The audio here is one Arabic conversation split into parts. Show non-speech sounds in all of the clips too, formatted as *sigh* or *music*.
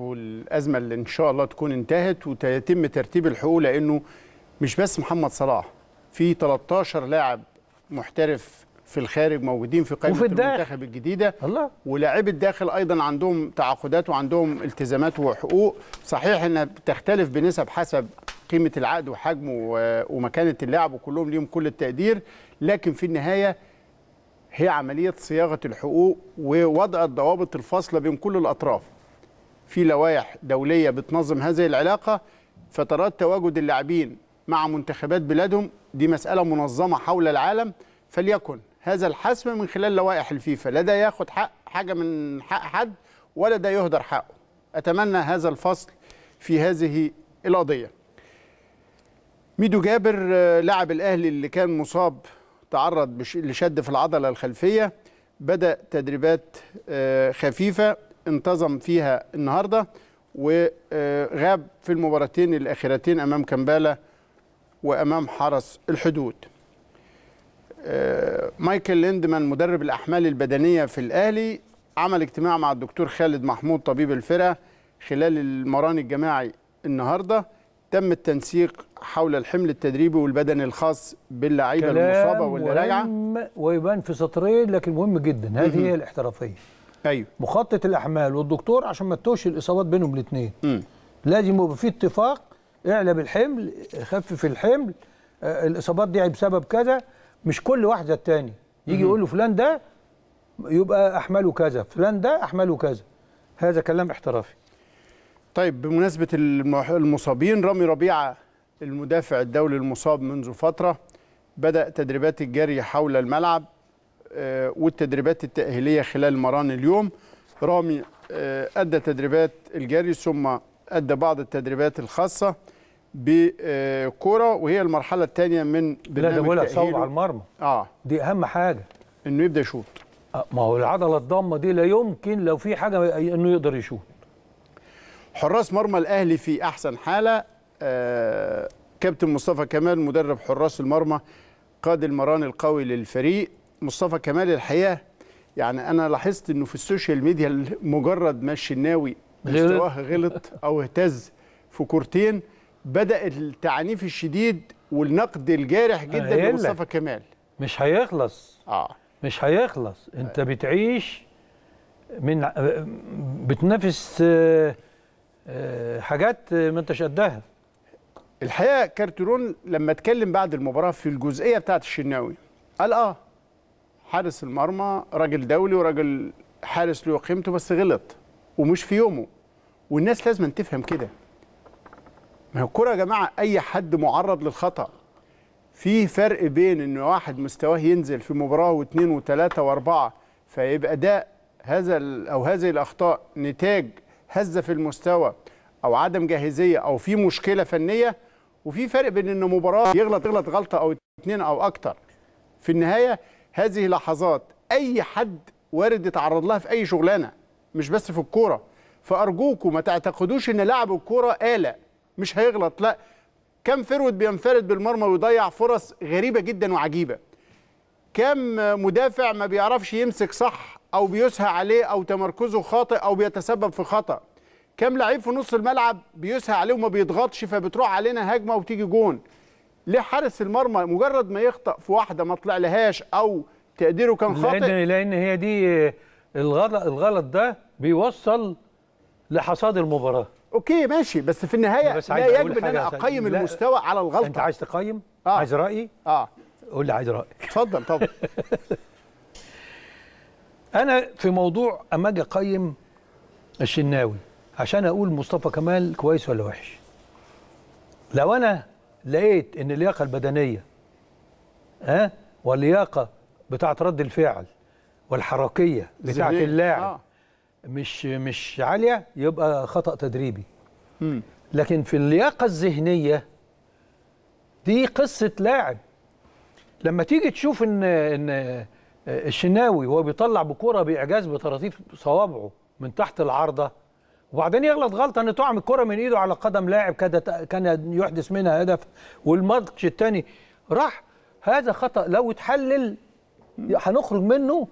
والازمه اللي ان شاء الله تكون انتهت وتتم ترتيب الحقوق لانه مش بس محمد صلاح في 13 لاعب محترف في الخارج موجودين في قائمه المنتخب الجديده الله ولاعيبه الداخل ايضا عندهم تعاقدات وعندهم التزامات وحقوق صحيح انها بتختلف بنسب حسب قيمه العقد وحجمه ومكانه اللاعب وكلهم ليهم كل التقدير لكن في النهايه هي عمليه صياغه الحقوق ووضع الضوابط الفاصله بين كل الاطراف في لوائح دوليه بتنظم هذه العلاقه فترات تواجد اللاعبين مع منتخبات بلادهم دي مساله منظمه حول العالم فليكن هذا الحسم من خلال لوائح الفيفا لا ده ياخد حق حاجه من حق حد ولا ده يهدر حقه اتمنى هذا الفصل في هذه القضيه ميدو جابر لاعب الاهلي اللي كان مصاب تعرض لشد في العضله الخلفيه بدا تدريبات آه، خفيفه انتظم فيها النهارده وغاب في المباراتين الاخيرتين امام كمبالا وامام حرس الحدود. آه، مايكل ليندمان مدرب الاحمال البدنيه في الاهلي عمل اجتماع مع الدكتور خالد محمود طبيب الفرقه خلال المران الجماعي النهارده تم التنسيق حول الحمل التدريبي والبدني الخاص باللعيبه المصابه واللي راجعه ويبان في سطرين لكن مهم جدا هذه هي الاحترافيه ايوه مخطط الاحمال والدكتور عشان ما تتوش الاصابات بينهم الاثنين لازم يبقى في اتفاق اعلى الحمل خفف الحمل آه الاصابات دي بسبب كذا مش كل واحد زي الثاني يجي يقول له فلان ده يبقى احماله كذا فلان ده احماله كذا هذا كلام احترافي طيب بمناسبه المصابين رامي ربيعه المدافع الدولي المصاب منذ فتره بدأ تدريبات الجري حول الملعب آه، والتدريبات التأهيلية خلال مران اليوم رامي آه، أدى تدريبات الجري ثم أدى بعض التدريبات الخاصة بكرة وهي المرحلة الثانية من برنامج لا ده ولا على المرمى اه دي أهم حاجة إنه يبدأ يشوط آه، ما هو العضلة الضامة دي لا يمكن لو في حاجة إنه يقدر يشوط حراس مرمى الأهلي في أحسن حالة آه كابتن مصطفى كمال مدرب حراس المرمى قاد المران القوي للفريق مصطفى كمال الحقيقه يعني انا لاحظت انه في السوشيال ميديا مجرد ما الشناوي مستواه غلط او اهتز في كورتين بدا التعنيف الشديد والنقد الجارح جدا لمصطفى كمال مش هيخلص اه مش هيخلص انت بتعيش من بتنافس آه، حاجات ما انتش قدها الحقيقه كارتيرون لما اتكلم بعد المباراه في الجزئيه بتاعت الشناوي قال اه حارس المرمى راجل دولي وراجل حارس له قيمته بس غلط ومش في يومه والناس لازم تفهم كده ما هي الكوره يا جماعه اي حد معرض للخطا في فرق بين ان واحد مستواه ينزل في مباراه واثنين وثلاثه واربعه فيبقى ده هذا او هذه الاخطاء نتاج هزه في المستوى او عدم جاهزيه او في مشكله فنيه وفي فرق بين ان مباراه يغلط يغلط غلطه او اثنين او اكتر في النهايه هذه لحظات اي حد وارد يتعرض لها في اي شغلانه مش بس في الكوره فارجوكم ما تعتقدوش ان لاعب الكوره آلة مش هيغلط لا كم فرود بينفرد بالمرمى ويضيع فرص غريبه جدا وعجيبه كم مدافع ما بيعرفش يمسك صح او بيسهى عليه او تمركزه خاطئ او بيتسبب في خطأ كم لعيب في نص الملعب بيسهى عليه وما بيضغطش فبتروح علينا هجمه وتيجي جون ليه حارس المرمى مجرد ما يخطأ في واحده ما طلع لهاش او تقديره كان خاطئ لان لان هي دي الغلط الغلط ده بيوصل لحصاد المباراه اوكي ماشي بس في النهايه بس لا يجب ان انا اقيم المستوى على الغلطه انت عايز تقيم آه. عايز رايي اه قول لي عايز رايك اتفضل طبعا *laughs* انا في موضوع اما اجي اقيم الشناوي عشان اقول مصطفى كمال كويس ولا وحش لو انا لقيت ان اللياقه البدنيه ها أه؟ واللياقه بتاعه رد الفعل والحركيه بتاعه اللاعب آه. مش مش عاليه يبقى خطا تدريبي م. لكن في اللياقه الذهنيه دي قصه لاعب لما تيجي تشوف ان ان آه، الشناوي وهو بيطلع بكره باعجاز بطراطيف صوابعه من تحت العارضه وبعدين يغلط غلطه ان طعم الكره من ايده على قدم لاعب كان يحدث منها هدف والماتش الثاني راح هذا خطا لو اتحلل هنخرج منه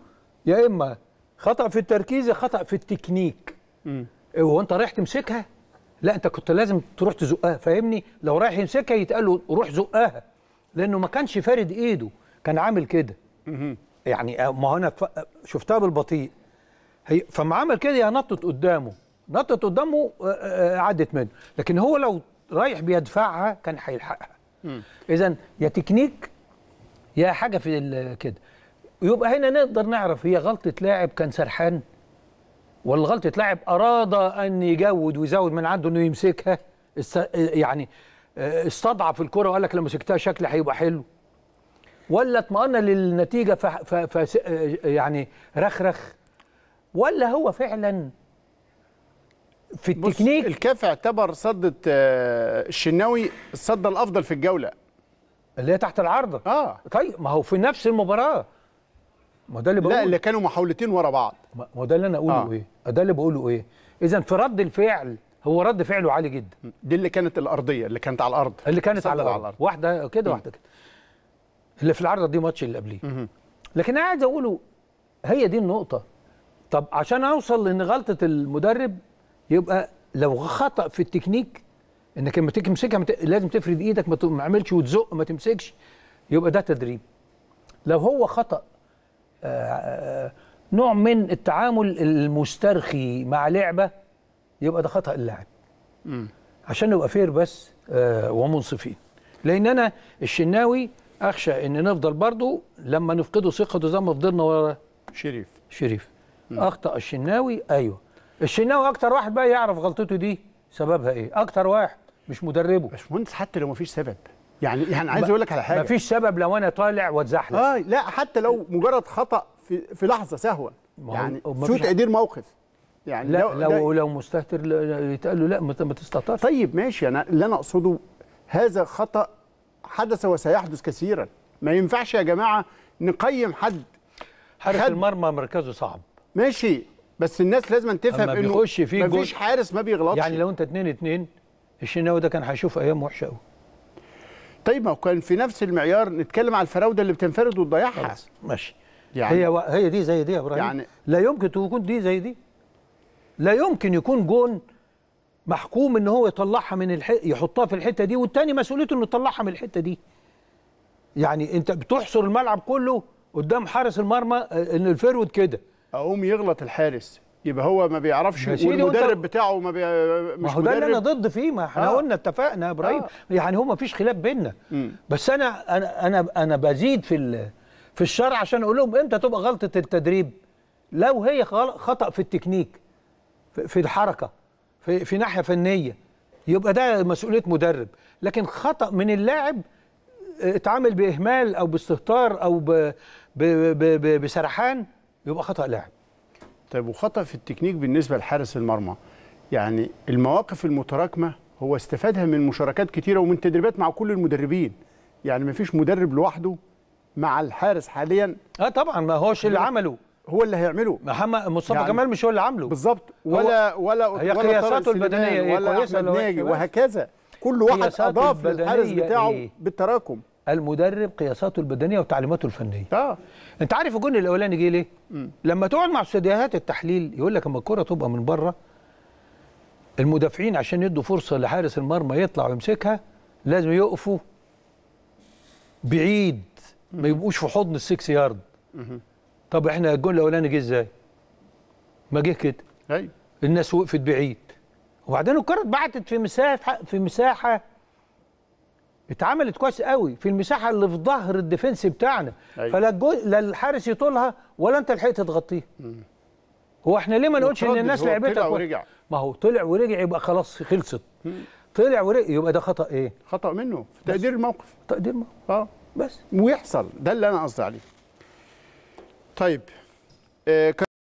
يا اما خطا في التركيز يا خطا في التكنيك إيه، هو انت رايح تمسكها لا انت كنت لازم تروح تزقها فاهمني لو رايح يمسكها يتقال له روح زقها لانه ما كانش فارد ايده كان عامل كده يعني آه، ما هو انا آه، شفتها بالبطيء هي فما عمل كده هي نطت قدامه نطت قدامه آه، آه، عدت منه لكن هو لو رايح بيدفعها كان هيلحقها اذا يا تكنيك يا حاجه في كده يبقى هنا نقدر نعرف هي غلطه لاعب كان سرحان ولا غلطه لاعب اراد ان يجود ويزود من عنده انه يمسكها يعني آه، استضعف الكره وقال لك لما مسكتها شكلي هيبقى حلو ولا اطمأن للنتيجه ف... يعني رخرخ ولا هو فعلا في التكنيك الكاف اعتبر صد آه، الشناوي الصد الأفضل في الجولة اللي هي تحت العارضة اه طيب ما هو في نفس المباراة ما ده اللي بقوله لا اللي كانوا محاولتين ورا بعض ما ده اللي أنا أقوله آه. إيه آه، ده اللي بقوله إيه إذا في رد الفعل هو رد فعله عالي جدا دي اللي كانت الأرضية اللي كانت على الأرض اللي كانت على الأرض. على الأرض واحدة كده واحدة كده اللي في العارضة دي ماتش اللي قبليه لكن أنا عايز أقوله هي دي النقطة طب عشان أوصل لأن غلطة المدرب يبقى لو خطا في التكنيك انك لما تمسكها لازم تفرد ايدك ما تعملش وتزق ما تمسكش يبقى ده تدريب لو هو خطا آه، آه، نوع من التعامل المسترخي مع لعبه يبقى ده خطا اللاعب عشان نبقى فير بس آه، ومنصفين لان انا الشناوي اخشى ان نفضل برضه لما نفقده ثقته زي ما فضلنا ورا شريف شريف اخطا الشناوي ايوه الشناوي اكتر واحد بقى يعرف غلطته دي سببها ايه اكتر واحد مش مدربه مهندس حتى لو مفيش سبب يعني يعني عايز اقول لك على حاجه مفيش سبب لو انا طالع واتزحلق اه لا حتى لو مجرد خطا في في لحظه سهوا يعني شو تقدير موقف يعني لا لو لو, لو مستهتر يتقال له لا ما تستهترش طيب ماشي انا اللي انا اقصده هذا خطا حدث وسيحدث كثيرا ما ينفعش يا جماعه نقيم حد حارس المرمى مركزه صعب ماشي بس الناس لازم تفهم انه بيخش فيه مفيش حارس ما بيغلطش يعني لو انت 2 2 الشناوي ده كان هيشوف ايام وحشه قوي طيب ما هو كان في نفس المعيار نتكلم على الفراوده اللي بتنفرد وتضيعها ماشي يعني هي و... هي دي زي دي يا ابراهيم يعني لا يمكن تكون دي زي دي لا يمكن يكون جون محكوم ان هو يطلعها من الح... يحطها في الحته دي والتاني مسؤوليته انه يطلعها من الحته دي يعني انت بتحصر الملعب كله قدام حارس المرمى آه، ان الفيرود كده اقوم يغلط الحارس يبقى هو ما بيعرفش والمدرب بتاعه ما بي... مش ما هو ده اللي انا ضد فيه ما احنا آه. قلنا اتفقنا يا ابراهيم آه. يعني هو ما فيش خلاف بيننا بس انا انا انا انا بزيد في ال... في الشرع عشان اقول لهم امتى تبقى غلطه التدريب لو هي خطا في التكنيك في الحركه في, في ناحيه فنيه يبقى ده مسؤوليه مدرب لكن خطا من اللاعب اتعامل باهمال او باستهتار او ب... ب... ب... ب... بسرحان يبقى خطا لاعب طيب وخطا في التكنيك بالنسبه لحارس المرمى يعني المواقف المتراكمه هو استفادها من مشاركات كتيره ومن تدريبات مع كل المدربين يعني ما فيش مدرب لوحده مع الحارس حاليا اه طبعا ما هوش اللي عمله هو اللي هيعمله محمد مصطفى يعني جمال مش هو اللي عامله بالظبط ولا ولا هي ولا قياساته البدنيه إيه؟ ولا احمد ناجي وهكذا كل واحد اضاف للحارس بتاعه إيه؟ بالتراكم المدرب قياساته البدنيه وتعليماته الفنيه اه انت عارف الجون الاولاني جه ليه لما تقعد مع استديوهات التحليل يقول لك اما الكره تبقى من بره المدافعين عشان يدوا فرصه لحارس المرمى يطلع ويمسكها لازم يقفوا بعيد ما يبقوش في حضن السكس يارد طب احنا الجون الاولاني جه ازاي ما جه كده ايوه الناس وقفت بعيد وبعدين الكره اتبعتت في مساحه في مساحه اتعملت كويس قوي في المساحه اللي في ظهر الديفنس بتاعنا أيوة. فلا لا الحارس يطولها ولا انت لحقت تغطيها هو احنا ليه ما نقولش ان الناس لعبتها طلع ورجع ما هو طلع ورجع يبقى خلاص خلصت مم. طلع ورجع يبقى ده خطا ايه خطا منه في تقدير الموقف تقدير الموقف اه بس ويحصل ده اللي انا قصدي عليه طيب آه